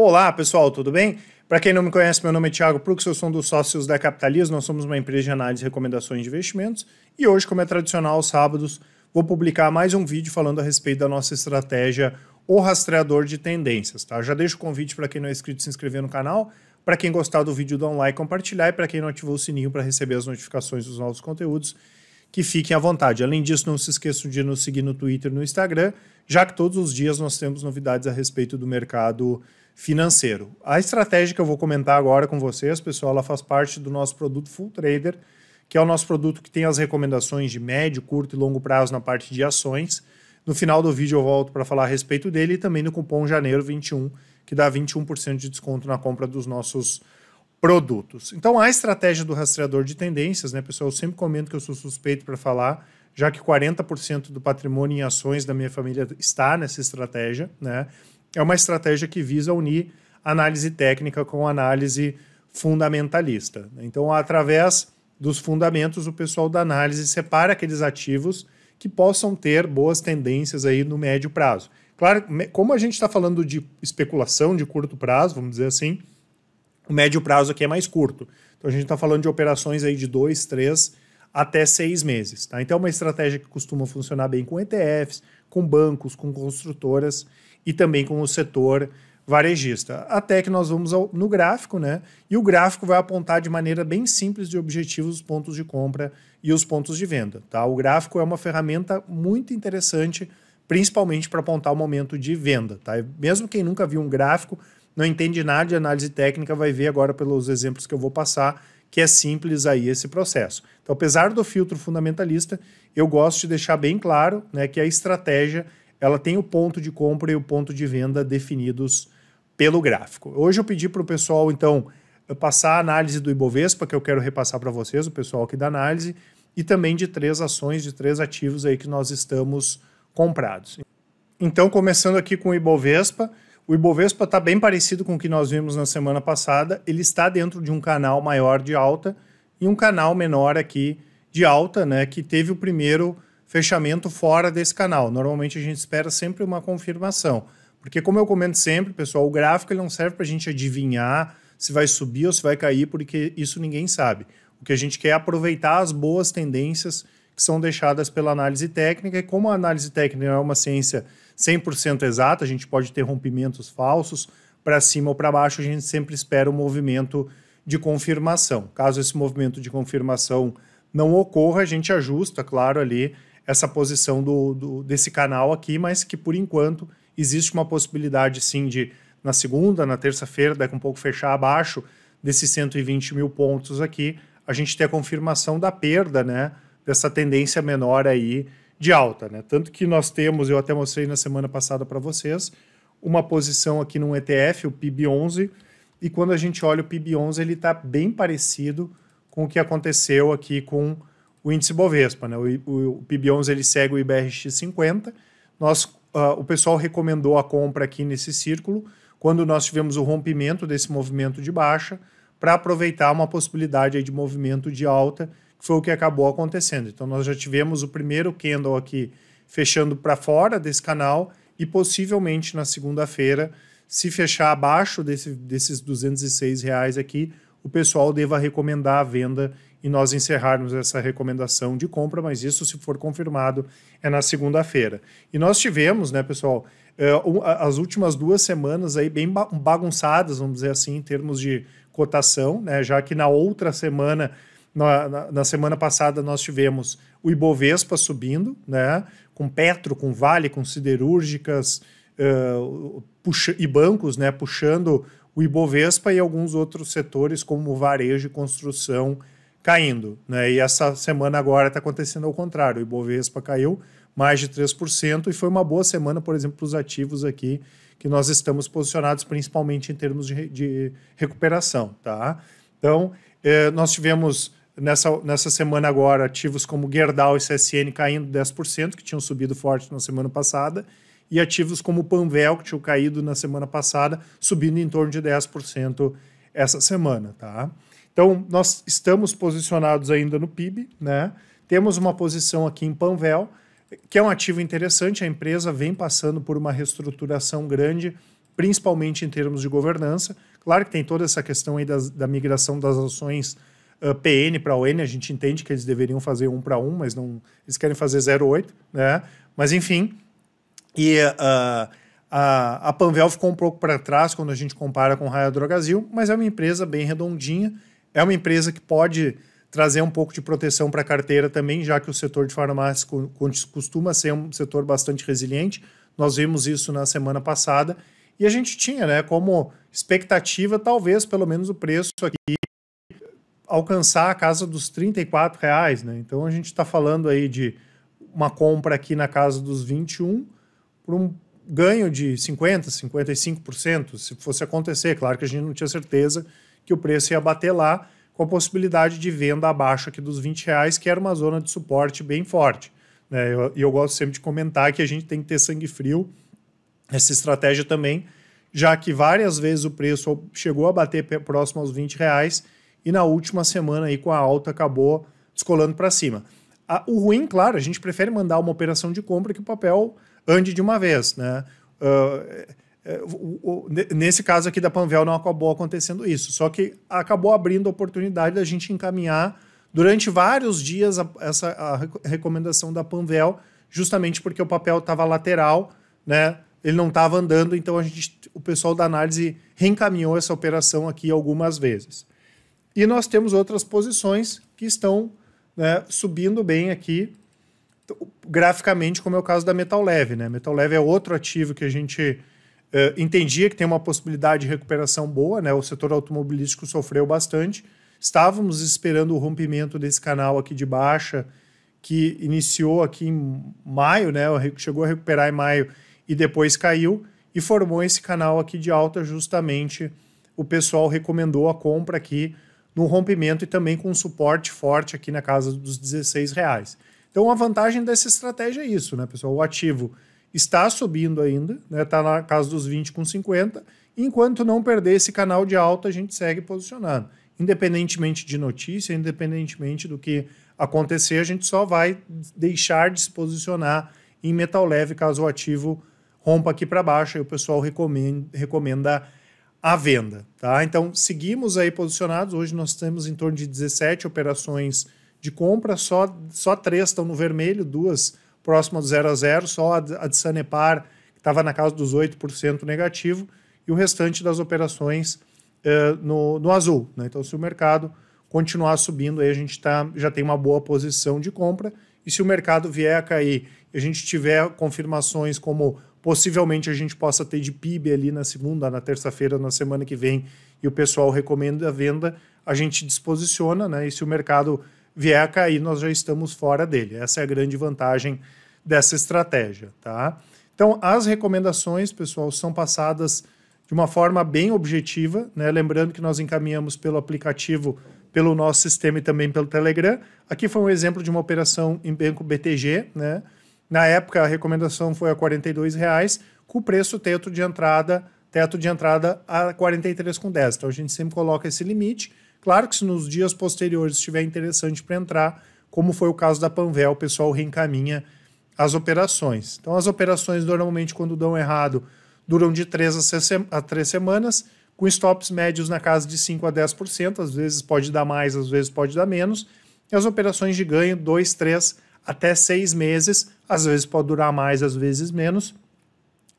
Olá, pessoal, tudo bem? Para quem não me conhece, meu nome é Thiago Prux, eu sou um dos sócios da Capitalismo, nós somos uma empresa de análise e recomendações de investimentos e hoje, como é tradicional aos sábados, vou publicar mais um vídeo falando a respeito da nossa estratégia O Rastreador de Tendências. Tá? Já deixo o convite para quem não é inscrito se inscrever no canal, para quem gostar do vídeo, dá um like, compartilhar e para quem não ativou o sininho para receber as notificações dos novos conteúdos que fiquem à vontade. Além disso, não se esqueçam de nos seguir no Twitter e no Instagram, já que todos os dias nós temos novidades a respeito do mercado financeiro. A estratégia que eu vou comentar agora com vocês, pessoal, ela faz parte do nosso produto Full Trader, que é o nosso produto que tem as recomendações de médio, curto e longo prazo na parte de ações. No final do vídeo eu volto para falar a respeito dele e também no cupom janeiro 21, que dá 21% de desconto na compra dos nossos produtos. Então a estratégia do rastreador de tendências, né, pessoal, eu sempre comento que eu sou suspeito para falar, já que 40% do patrimônio em ações da minha família está nessa estratégia, né? é uma estratégia que visa unir análise técnica com análise fundamentalista. Então, através dos fundamentos, o pessoal da análise separa aqueles ativos que possam ter boas tendências aí no médio prazo. Claro, como a gente está falando de especulação de curto prazo, vamos dizer assim, o médio prazo aqui é mais curto. Então a gente está falando de operações aí de dois, três até seis meses. Tá? Então é uma estratégia que costuma funcionar bem com ETFs, com bancos, com construtoras e também com o setor varejista. Até que nós vamos ao, no gráfico, né? E o gráfico vai apontar de maneira bem simples e objetiva os pontos de compra e os pontos de venda, tá? O gráfico é uma ferramenta muito interessante, principalmente para apontar o momento de venda, tá? mesmo quem nunca viu um gráfico, não entende nada de análise técnica, vai ver agora pelos exemplos que eu vou passar que é simples aí esse processo. Então, apesar do filtro fundamentalista, eu gosto de deixar bem claro, né, que a estratégia ela tem o ponto de compra e o ponto de venda definidos pelo gráfico. Hoje eu pedi para o pessoal, então, passar a análise do Ibovespa, que eu quero repassar para vocês, o pessoal aqui da análise, e também de três ações, de três ativos aí que nós estamos comprados. Então, começando aqui com o Ibovespa, o Ibovespa está bem parecido com o que nós vimos na semana passada, ele está dentro de um canal maior de alta e um canal menor aqui de alta, né, que teve o primeiro fechamento fora desse canal. Normalmente a gente espera sempre uma confirmação. Porque, como eu comento sempre, pessoal, o gráfico ele não serve para a gente adivinhar se vai subir ou se vai cair, porque isso ninguém sabe. O que a gente quer é aproveitar as boas tendências que são deixadas pela análise técnica. E como a análise técnica não é uma ciência 100% exata, a gente pode ter rompimentos falsos para cima ou para baixo, a gente sempre espera um movimento de confirmação. Caso esse movimento de confirmação não ocorra, a gente ajusta, claro, ali essa posição do, do, desse canal aqui, mas que por enquanto existe uma possibilidade sim de na segunda, na terça-feira, daqui um pouco fechar abaixo desses 120 mil pontos aqui, a gente ter a confirmação da perda, né, dessa tendência menor aí de alta, né? Tanto que nós temos, eu até mostrei na semana passada para vocês, uma posição aqui num ETF, o PIB11, e quando a gente olha o PIB11, ele está bem parecido com o que aconteceu aqui com o índice Bovespa, né? O, o PIB11 ele segue o IBRX50. Nós, uh, o pessoal recomendou a compra aqui nesse círculo quando nós tivemos o rompimento desse movimento de baixa para aproveitar uma possibilidade de movimento de alta, que foi o que acabou acontecendo. Então nós já tivemos o primeiro candle aqui fechando para fora desse canal e possivelmente na segunda-feira, se fechar abaixo desse, desses 206 reais aqui, o pessoal deva recomendar a venda e nós encerrarmos essa recomendação de compra, mas isso, se for confirmado, é na segunda-feira. E nós tivemos, né, pessoal, eh, as últimas duas semanas aí bem bagunçadas, vamos dizer assim, em termos de cotação, né, já que na outra semana, na, na, semana passada, nós tivemos o Ibovespa subindo, né, com Petro, com Vale, com siderúrgicas uh, puxa, e bancos, né, puxando o Ibovespa e alguns outros setores como varejo e construção caindo. Né? E essa semana agora está acontecendo ao contrário. O Ibovespa caiu mais de 3% e foi uma boa semana, por exemplo, para os ativos aqui que nós estamos posicionados, principalmente em termos de, de recuperação. Tá? Então, eh, nós tivemos nessa, nessa semana agora ativos como Gerdau e CSN caindo 10%, que tinham subido forte na semana passada, e ativos como Panvel, que tinham caído na semana passada, subindo em torno de 10% essa semana. Tá? Então, nós estamos posicionados ainda no PIB, né? Temos uma posição aqui em Panvel, que é um ativo interessante, a empresa vem passando por uma reestruturação grande, principalmente em termos de governança. Claro que tem toda essa questão aí das, da migração das ações uh, PN para ON, a gente entende que eles deveriam fazer um para um, mas não, eles querem fazer 0,8, né? Mas enfim, e uh, a, a Panvel ficou um pouco para trás quando a gente compara com o Raia Drogasil, mas é uma empresa bem redondinha, é uma empresa que pode trazer um pouco de proteção para a carteira também, já que o setor de farmácia costuma ser um setor bastante resiliente. Nós vimos isso na semana passada e a gente tinha, né, como expectativa, talvez pelo menos o preço aqui alcançar a casa dos 34 reais, né? Então a gente está falando aí de uma compra aqui na casa dos 21 por um ganho de 50, 55%, se fosse acontecer. Claro que a gente não tinha certeza que o preço ia bater lá, com a possibilidade de venda abaixo aqui dos 20 reais, que era uma zona de suporte bem forte. Né? E eu, eu gosto sempre de comentar que a gente tem que ter sangue frio nessa estratégia também, já que várias vezes o preço chegou a bater próximo aos 20 reais e na última semana aí com a alta acabou descolando para cima. o ruim, claro, a gente prefere mandar uma operação de compra que o papel ande de uma vez, né? Uh, é, nesse caso aqui da Panvel não acabou acontecendo isso, só que acabou abrindo a oportunidade da gente encaminhar durante vários dias a, essa a recomendação da Panvel, justamente porque o papel estava lateral, né? Ele não estava andando, então a gente, o pessoal da análise reencaminhou essa operação aqui algumas vezes. E nós temos outras posições que estão né, subindo bem aqui graficamente, como é o caso da Metal Leve, né? Metal Leve é outro ativo que a gente Uh, entendia que tem uma possibilidade de recuperação boa, né? O setor automobilístico sofreu bastante. Estávamos esperando o rompimento desse canal aqui de baixa, que iniciou aqui em maio, né? Chegou a recuperar em maio e depois caiu e formou esse canal aqui de alta justamente o pessoal recomendou a compra aqui no rompimento e também com um suporte forte aqui na casa dos 16 reais. Então a vantagem dessa estratégia é isso, né, pessoal? O ativo está subindo ainda, está né? Tá na casa dos 20 com 50. Enquanto não perder esse canal de alta, a gente segue posicionando, Independentemente de notícia, independentemente do que acontecer, a gente só vai deixar de se posicionar em metal leve caso o ativo rompa aqui para baixo e o pessoal recomenda, recomenda a venda, tá? Então, seguimos aí posicionados. Hoje nós temos em torno de 17 operações de compra, só, só três estão no vermelho, duas próximo do zero a zero, só a de Sanepar, que estava na casa dos 8% negativo, e o restante das operações eh, no, no, azul. Né? Então, se o mercado continuar subindo, aí a gente tá, já tem uma boa posição de compra. E se o mercado vier a cair e a gente tiver confirmações como possivelmente a gente possa ter de PIB ali na segunda, na terça-feira, na semana que vem, e o pessoal recomenda a venda, a gente disposiciona, né? E se o mercado vier a cair, nós já estamos fora dele. Essa é a grande vantagem dessa estratégia, tá? Então, as recomendações, pessoal, são passadas de uma forma bem objetiva, né? Lembrando que nós encaminhamos pelo aplicativo, pelo nosso sistema e também pelo Telegram. Aqui foi um exemplo de uma operação em banco BTG, né? Na época a recomendação foi a R$ 42,00, com o preço teto de entrada, teto de entrada a R$ 43,10. Então a gente sempre coloca esse limite Claro que se nos dias posteriores estiver interessante para entrar, como foi o caso da Panvel, o pessoal reencaminha as operações. Então, as operações normalmente, quando dão errado, duram de 3 a 3 semanas, com stops médios na casa de 5 a 10%, às vezes pode dar mais, às vezes pode dar menos. E as operações de ganho, 2, 3 até 6 meses, às vezes pode durar mais, às vezes menos.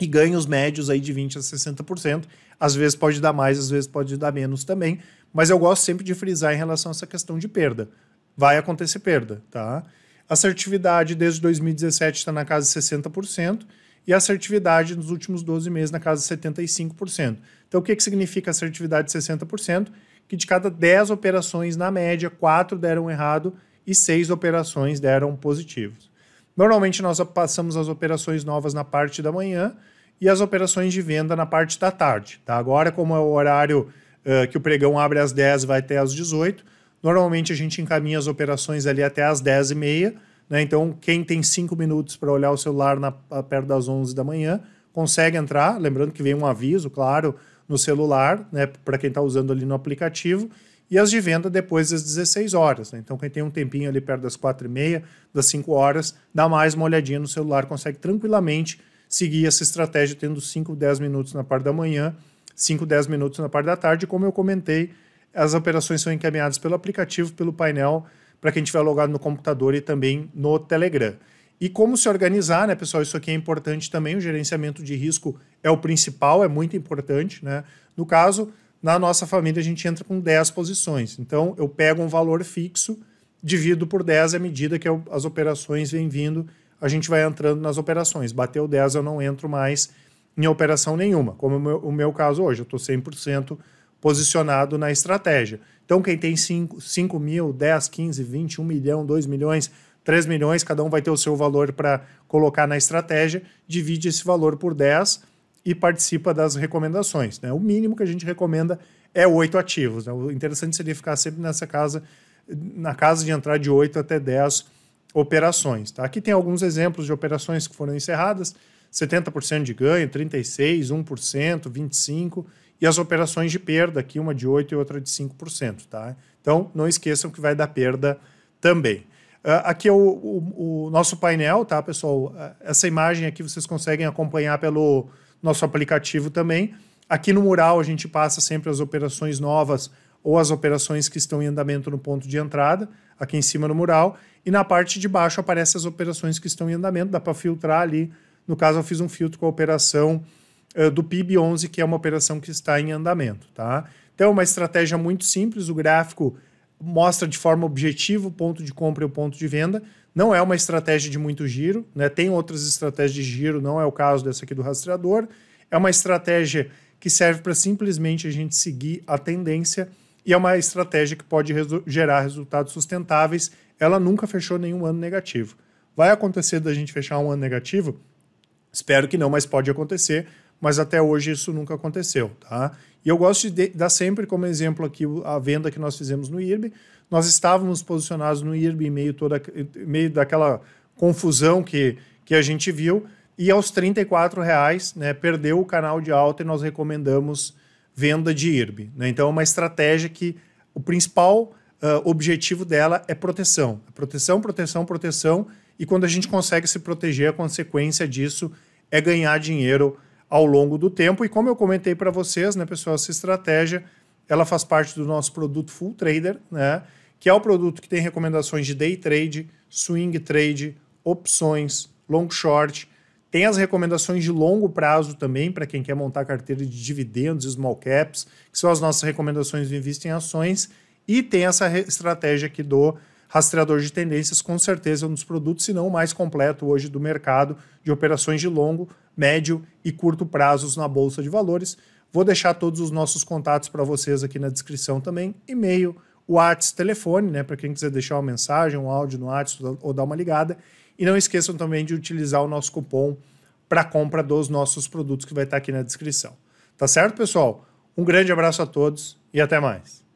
E ganhos médios aí de 20 a 60%, às vezes pode dar mais, às vezes pode dar menos também. Mas eu gosto sempre de frisar em relação a essa questão de perda. Vai acontecer perda, tá? Assertividade desde 2017 está na casa de 60% e assertividade nos últimos 12 meses na casa de 75%. Então, o que, que significa assertividade de 60%? Que de cada 10 operações, na média, 4 deram errado e 6 operações deram positivos. Normalmente, nós passamos as operações novas na parte da manhã e as operações de venda na parte da tarde. Tá? Agora, como é o horário ah, que o pregão abre às 10 e vai até às 18. Normalmente a gente encaminha as operações ali até às 10 e meia. Né? Então, quem tem 5 minutos para olhar o celular na, perto das 11 da manhã, consegue entrar. Lembrando que vem um aviso, claro, no celular, né? para quem está usando ali no aplicativo. E as de venda depois das 16 horas. Né? Então, quem tem um tempinho ali perto das 4 e meia, das 5 horas, dá mais uma olhadinha no celular, consegue tranquilamente seguir essa estratégia, tendo 5, 10 minutos na parte da manhã 5, 10 minutos na parte da tarde. Como eu comentei, as operações são encaminhadas pelo aplicativo, pelo painel, para quem estiver logado no computador e também no Telegram. E como se organizar, né, pessoal? Isso aqui é importante também. O gerenciamento de risco é o principal, é muito importante, né? No caso, na nossa família, a gente entra com 10 posições. Então, eu pego um valor fixo, divido por 10 à medida que as operações vêm vindo, a gente vai entrando nas operações. Bateu 10, eu não entro mais em operação nenhuma, como o meu, o meu caso hoje. Eu estou 100% posicionado na estratégia. Então, quem tem 5, mil, 10, 15, 20, 1 milhão, 2 milhões, 3 milhões, cada um vai ter o seu valor para colocar na estratégia, divide esse valor por 10 e participa das recomendações. Né? O mínimo que a gente recomenda é 8 ativos. Né? O interessante seria ficar sempre nessa casa, na casa de entrar de 8 até 10 operações. Tá? Aqui tem alguns exemplos de operações que foram encerradas. 70% de ganho, 36%, 1%, 25%, e as operações de perda, aqui uma de 8% e outra de 5%. Tá? Então, não esqueçam que vai dar perda também. Uh, aqui é o, o, o, nosso painel, tá, pessoal? Uh, essa imagem aqui vocês conseguem acompanhar pelo nosso aplicativo também. Aqui no mural a gente passa sempre as operações novas ou as operações que estão em andamento no ponto de entrada, aqui em cima no mural. E na parte de baixo aparecem as operações que estão em andamento, dá para filtrar ali no caso, eu fiz um filtro com a operação uh, do PIB 11, que é uma operação que está em andamento, tá? Então, é uma estratégia muito simples, o gráfico mostra de forma objetiva o ponto de compra e o ponto de venda. Não é uma estratégia de muito giro, né? Tem outras estratégias de giro, não é o caso dessa aqui do rastreador. É uma estratégia que serve para simplesmente a gente seguir a tendência e é uma estratégia que pode resu gerar resultados sustentáveis. Ela nunca fechou nenhum ano negativo. Vai acontecer da gente fechar um ano negativo? Espero que não, mas pode acontecer. Mas até hoje isso nunca aconteceu, tá? E eu gosto de dar sempre como exemplo aqui a venda que nós fizemos no IRB. Nós estávamos posicionados no IRB em meio, toda, em meio daquela confusão que, que a gente viu. E aos R$ reais, né, perdeu o canal de alta e nós recomendamos venda de IRB. Né? Então é uma estratégia que o principal uh, objetivo dela é proteção. É proteção, proteção, proteção e quando a gente consegue se proteger, a consequência disso é ganhar dinheiro ao longo do tempo. E como eu comentei para vocês, né, pessoal, essa estratégia ela faz parte do nosso produto Full Trader, né, que é o produto que tem recomendações de day trade, swing trade, opções, long short. Tem as recomendações de longo prazo também para quem quer montar carteira de dividendos e small caps, que são as nossas recomendações de investir em Ações, e tem essa estratégia aqui do rastreador de tendências, com certeza é um dos produtos, se não o mais completo hoje do mercado de operações de longo, médio e curto prazos na bolsa de valores. Vou deixar todos os nossos contatos para vocês aqui na descrição também, e-mail, WhatsApp, telefone, né, para quem quiser deixar uma mensagem, um áudio no WhatsApp ou dar uma ligada. E não esqueçam também de utilizar o nosso cupom para compra dos nossos produtos que vai estar tá aqui na descrição. Tá certo, pessoal? Um grande abraço a todos e até mais.